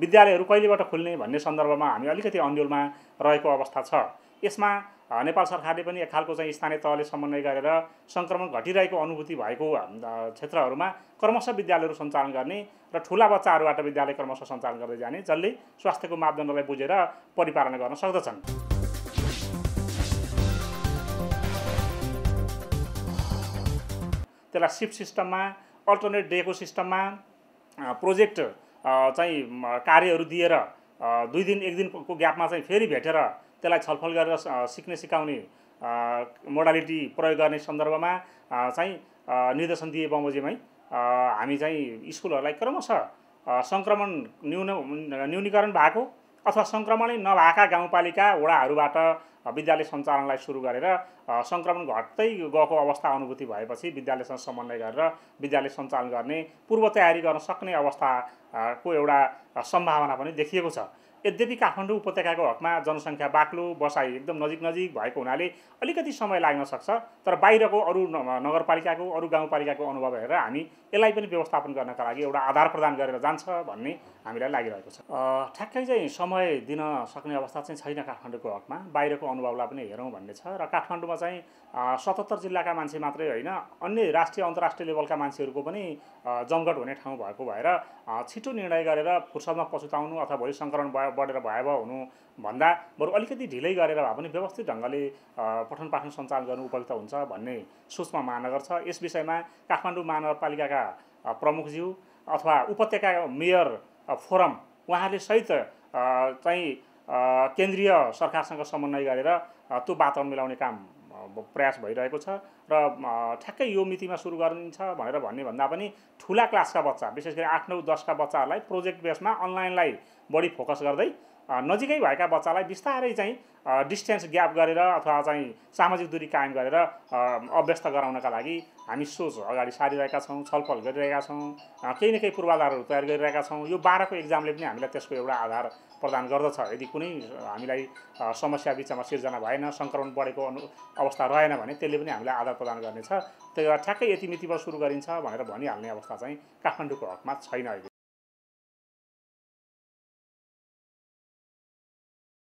विद्यालयहरू कहिलेबाट खुल्ने भन्ने सन्दर्भमा हामी अलिकति अन्यलमा रहेको अवस्था छ यसमा नेपाल सरकारले पनि एक खालको चाहिँ स्थानीय तहले समन्वय गरेर सङ्क्रमण घटिरहेको अनुभूति भएको क्षेत्रहरूमा क्रमशः विद्यालयहरू सञ्चालन गर्ने र ठुला बच्चाहरूबाट विद्यालय क्रमशः सञ्चालन गर्दै जाने जसले स्वास्थ्यको मापदण्डलाई बुझेर परिपालन गर्न सक्दछन् त्यसलाई सिफ्ट सिस्टममा अल्टरनेट डेको सिस्टममा प्रोजेक्ट चाहिँ कार्यहरू दिएर दुई दिन एक दिनको ग्यापमा चाहिँ फेरि भेटेर त्यसलाई छलफल गरेर सिक्ने सिकाउने मोडालिटी प्रयोग गर्ने सन्दर्भमा चाहिँ निर्देशन दिए बमोजिमै हामी चाहिँ स्कुलहरूलाई क्रमशः सङ्क्रमण न्यून न्यूनीकरण भएको अथवा सङ्क्रमणै नभएका गाउँपालिका वडाहरूबाट विद्यालय सञ्चालनलाई सुरु गरेर सङ्क्रमण घट्दै गएको अवस्था अनुभूति भएपछि विद्यालयसँग समन्वय गरेर विद्यालय सञ्चालन गर्ने पूर्व तयारी गर्न सक्ने अवस्थाको एउटा सम्भावना पनि देखिएको छ यद्यपि काठमाडौँ उपत्यकाको हकमा जनसङ्ख्या बाक्लो बसाई एकदम नजिक नजिक भएको हुनाले अलिकति समय लाग्न सक्छ तर बाहिरको अरू नगरपालिकाको अरू गाउँपालिकाको अनुभव हेरेर हामी यसलाई पनि व्यवस्थापन गर्नका लागि एउटा आधार प्रदान गरेर जान्छ भन्ने हामीलाई लागिरहेको छ ठ्याक्कै चाहिँ समय दिन सक्ने अवस्था चाहिँ छैन काठमाडौँको हकमा बाहिरको अनुभवलाई पनि हेरौँ भन्ने छ र काठमाडौँमा चाहिँ सतहत्तर जिल्लाका मान्छे मात्रै होइन अन्य राष्ट्रिय अन्तर्राष्ट्रिय लेभलका मान्छेहरूको पनि जमघट हुने ठाउँ भएको भएर छिटो निर्णय गरेर फुर्सदमा पछुताउनु अथवा भोलि सङ्क्रमण भयो बढेर भए हुनु भन्दा बरु अलिकति ढिलै गरेर भए पनि व्यवस्थित ढङ्गले पठन पाठन सञ्चालन गर्नु उपयुक्त हुन्छ भन्ने सोचमा महानगर छ यस विषयमा काठमाडौँ महानगरपालिकाका प्रमुखज्यू अथवा उपत्यका मेयर फोरम उहाँहरूले सहित चाहिँ केन्द्रीय सरकारसँग समन्वय गरेर त्यो वातावरण मिलाउने काम प्रयास भइरहेको छ र ठ्याक्कै यो मितिमा सुरु गरिन्छ भनेर भन्ने भन्दा पनि ठुला क्लासका बच्चा विशेष गरी आठ नौ दसका बच्चाहरूलाई प्रोजेक्ट बेसमा अनलाइनलाई बढी फोकस गर्दै नजिकै भएका बच्चालाई बिस्तारै चाहिँ डिस्टेन्स ग्याप गरेर अथवा चाहिँ सामाजिक दूरी कायम गरेर अभ्यस्त गराउनका लागि हामी सोच अगाडि सारिरहेका छौँ छलफल गरिरहेका छौँ केही न केही पूर्वाधारहरू तयार गरिरहेका छौँ यो बाह्रको एक्जामले पनि हामीलाई त्यसको एउटा आधार प्रदान गर्दछ यदि कुनै हामीलाई समस्या बिचमा सिर्जना भएन सङ्क्रमण बढेको अनु अवस्था रहेन भने त्यसले पनि हामीलाई आधार प्रदान गर्नेछ त्यही भएर ठ्याक्कै यति मितिबाट सुरु गरिन्छ भनेर भनिहाल्ने अवस्था चाहिँ काठमाडौँको हकमा छैन अहिले